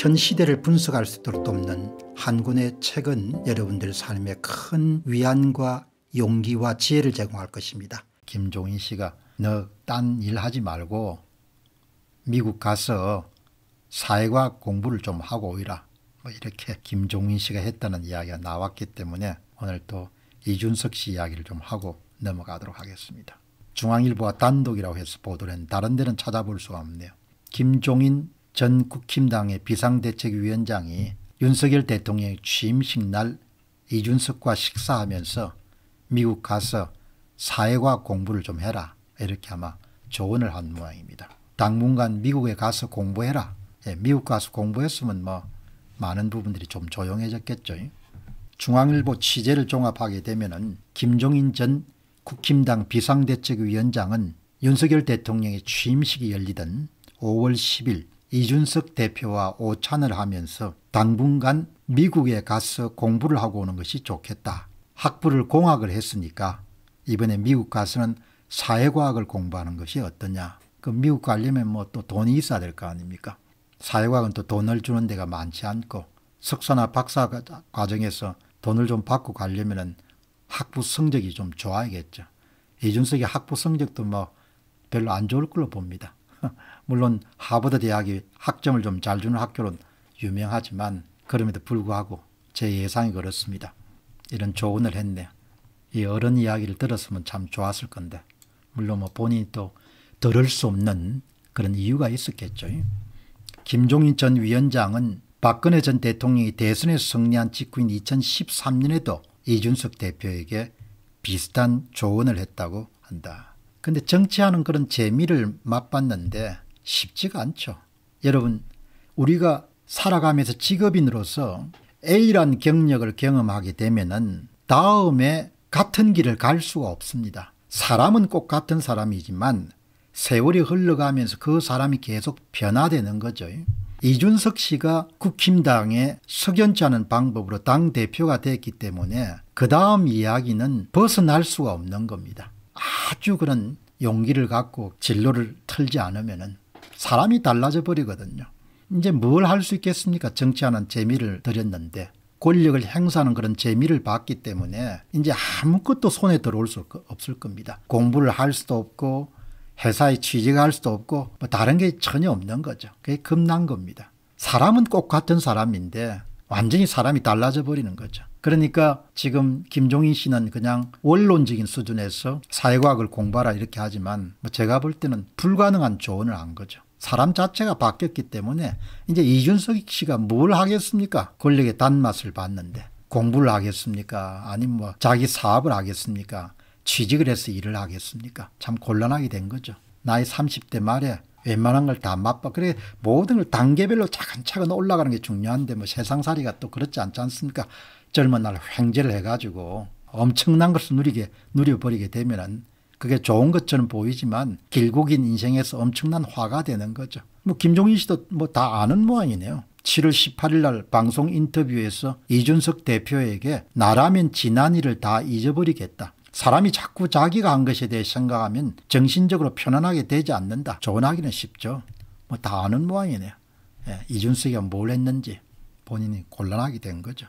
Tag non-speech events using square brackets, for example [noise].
현 시대를 분석할 수 있도록 돕는 한군의 책은 여러분들 삶에 큰 위안과 용기와 지혜를 제공할 것입니다. 김종인 씨가 너 딴 일 하지 말고 미국 가서 사회과학 공부를 좀 하고 오이라. 뭐 이렇게 김종인 씨가 했다는 이야기가 나왔기 때문에 오늘 또 이준석 씨 이야기를 좀 하고 넘어가도록 하겠습니다. 중앙일보와 단독이라고 해서 보도를 했는데 다른 데는 찾아볼 수가 없네요. 김종인 전 국힘당의 비상대책위원장이 윤석열 대통령의 취임식 날 이준석과 식사하면서 미국 가서 사회과 공부를 좀 해라 이렇게 아마 조언을 한 모양입니다. 당분간 미국에 가서 공부해라. 예, 미국 가서 공부했으면 뭐 많은 부분들이 좀 조용해졌겠죠. 중앙일보 취재를 종합하게 되면 김종인 전 국힘당 비상대책위원장은 윤석열 대통령의 취임식이 열리던 5월 10일 이준석 대표와 오찬을 하면서 당분간 미국에 가서 공부를 하고 오는 것이 좋겠다. 학부를 공학을 했으니까 이번에 미국 가서는 사회과학을 공부하는 것이 어떠냐. 그 미국 가려면 뭐 또 돈이 있어야 될 거 아닙니까? 사회과학은 또 돈을 주는 데가 많지 않고 석사나 박사 과정에서 돈을 좀 받고 가려면은 학부 성적이 좀 좋아야겠죠. 이준석의 학부 성적도 뭐 별로 안 좋을 걸로 봅니다. [laughs] 물론 하버드 대학이 학점을 좀 잘 주는 학교로 유명하지만 그럼에도 불구하고 제 예상이 그렇습니다. 이런 조언을 했네. 이 어른 이야기를 들었으면 참 좋았을 건데 물론 뭐 본인이 또 들을 수 없는 그런 이유가 있었겠죠. 김종인 전 위원장은 박근혜 전 대통령이 대선에 승리한 직후인 2013년에도 이준석 대표에게 비슷한 조언을 했다고 한다. 근데 정치하는 그런 재미를 맛봤는데 쉽지가 않죠. 여러분 우리가 살아가면서 직업인으로서 A란 경력을 경험하게 되면은 다음에 같은 길을 갈 수가 없습니다. 사람은 꼭 같은 사람이지만 세월이 흘러가면서 그 사람이 계속 변화되는 거죠. 이준석 씨가 국힘당에 석연치하는 방법으로 당대표가 됐기 때문에 그 다음 이야기는 벗어날 수가 없는 겁니다. 아주 그런 용기를 갖고 진로를 틀지 않으면 사람이 달라져 버리거든요. 이제 뭘 할 수 있겠습니까? 정치하는 재미를 드렸는데 권력을 행사하는 그런 재미를 봤기 때문에 이제 아무것도 손에 들어올 수 없을 겁니다. 공부를 할 수도 없고 회사에 취직할 수도 없고 뭐 다른 게 전혀 없는 거죠. 그게 겁난 겁니다. 사람은 꼭 같은 사람인데 완전히 사람이 달라져 버리는 거죠. 그러니까 지금 김종인 씨는 그냥 원론적인 수준에서 사회과학을 공부하라 이렇게 하지만 뭐 제가 볼 때는 불가능한 조언을 한 거죠. 사람 자체가 바뀌었기 때문에 이제 이준석 씨가 뭘 하겠습니까? 권력의 단맛을 봤는데 공부를 하겠습니까? 아니면 뭐 자기 사업을 하겠습니까? 취직을 해서 일을 하겠습니까? 참 곤란하게 된 거죠. 나이 30대 말에 웬만한 걸 다 맛봐. 그래 모든 걸 단계별로 차근차근 올라가는 게 중요한데 뭐 세상살이가 또 그렇지 않지 않습니까? 젊은 날 횡재를 해가지고 엄청난 것을 누리게 누려버리게 되면은 그게 좋은 것처럼 보이지만 길고 긴 인생에서 엄청난 화가 되는 거죠. 뭐 김종인 씨도 뭐 다 아는 모양이네요. 7월 18일 날 방송 인터뷰에서 이준석 대표에게 나라면 지난 일을 다 잊어버리겠다. 사람이 자꾸 자기가 한 것에 대해 생각하면 정신적으로 편안하게 되지 않는다. 조언하기는 쉽죠. 뭐 다 아는 모양이네요. 예, 이준석이가 뭘 했는지 본인이 곤란하게 된 거죠.